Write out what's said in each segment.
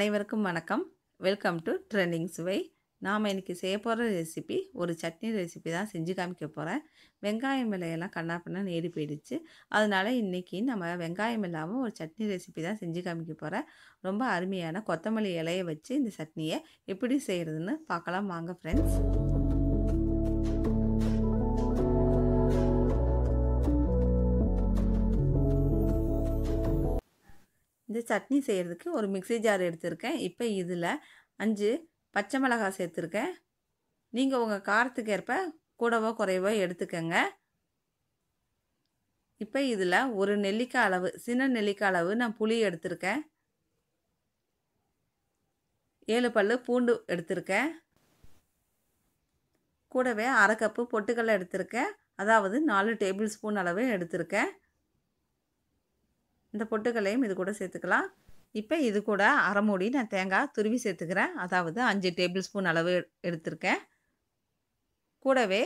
அனைவருக்கும் வணக்கம் welcome to trending சுவை நாம் இன்றைக்கி செய்ய போகிற ரெசிபி ஒரு சட்னி ரெசிபி தான் செஞ்சு காமிக்க போகிறேன் வெங்காயம் விலையெல்லாம் கண்ணாப்பின்னா நேடி போயிடுச்சு அதனால இன்றைக்கி நம்ம வெங்காயம் இல்லாமல் ஒரு சட்னி ரெசிபி தான் செஞ்சு காமிக்க போகிறேன் ரொம்ப அருமையான கொத்தமல்லி இலையை வச்சு இந்த சட்னியை எப்படி செய்கிறதுன்னு பார்க்கலாம் வாங்க ஃப்ரெண்ட்ஸ் இந்த சட்னி செய்கிறதுக்கு ஒரு மிக்சி ஜார் எடுத்திருக்கேன் இப்போ இதில் அஞ்சு பச்சை மிளகாய் சேர்த்துருக்கேன் நீங்கள் உங்கள் காரத்துக்கு ஏற்ப கூடவோ குறைவோ எடுத்துக்கோங்க இப்போ இதில் ஒரு நெல்லிக்காய் அளவு சின்ன நெல்லிக்காய் அளவு நான் புளி எடுத்திருக்கேன் ஏழு பல்லு பூண்டு எடுத்திருக்கேன் கூடவே அரை கப்பு பொட்டுக்கடலை எடுத்திருக்கேன் அதாவது நாலு டேபிள் ஸ்பூன் அளவு எடுத்திருக்கேன் இந்த பொட்டுக்கல்லையும் இது கூட சேர்த்துக்கலாம் இப்போ இது கூட மூடி நான் தேங்காய் துருவி சேர்த்துக்கிறேன் அதாவது அஞ்சு டேபிள் ஸ்பூன் அளவு எடுத்திருக்கேன் கூடவே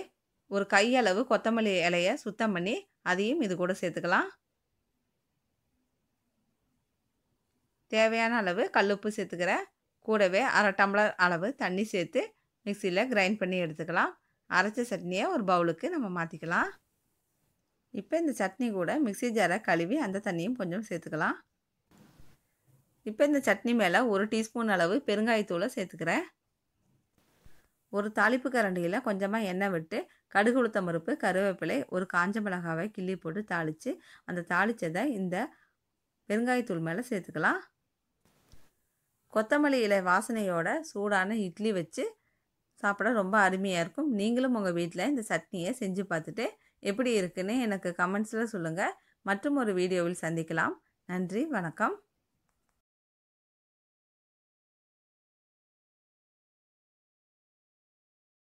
ஒரு கையளவு கொத்தமல்லி இலையை சுத்தம் பண்ணி அதையும் இது கூட சேர்த்துக்கலாம் தேவையான அளவு கல்லுப்பு சேர்த்துக்கிறேன் கூடவே அரை டம்ளர் அளவு தண்ணி சேர்த்து மிக்சியில் கிரைண்ட் பண்ணி எடுத்துக்கலாம் அரைச்ச சட்னியை ஒரு பவுலுக்கு நம்ம மாற்றிக்கலாம் இப்போ இந்த சட்னி கூட மிக்சி ஜாரை கழுவி அந்த தண்ணியும் கொஞ்சம் சேர்த்துக்கலாம் இப்போ இந்த சட்னி மேலே ஒரு டீஸ்பூன் அளவு பெருங்காயத்தூளை சேர்த்துக்கிறேன் ஒரு தாளிப்பு கரண்டியில் கொஞ்சமாக எண்ணெய் விட்டு கடுகு உளுத்த மறுப்பு கருவேப்பிலை ஒரு காஞ்ச மிளகாவை கிள்ளி போட்டு தாளித்து அந்த தாளித்ததை இந்த பெருங்காயத்தூள் மேலே சேர்த்துக்கலாம் கொத்தமல்லி இலை வாசனையோட சூடான இட்லி வச்சு சாப்பிட ரொம்ப அருமையாக இருக்கும் நீங்களும் உங்கள் வீட்டில் இந்த சட்னியை செஞ்சு பார்த்துட்டு எப்படி இருக்குன்னு எனக்கு கமெண்ட்ஸில் சொல்லுங்கள் மற்றும் ஒரு வீடியோவில் சந்திக்கலாம் நன்றி வணக்கம்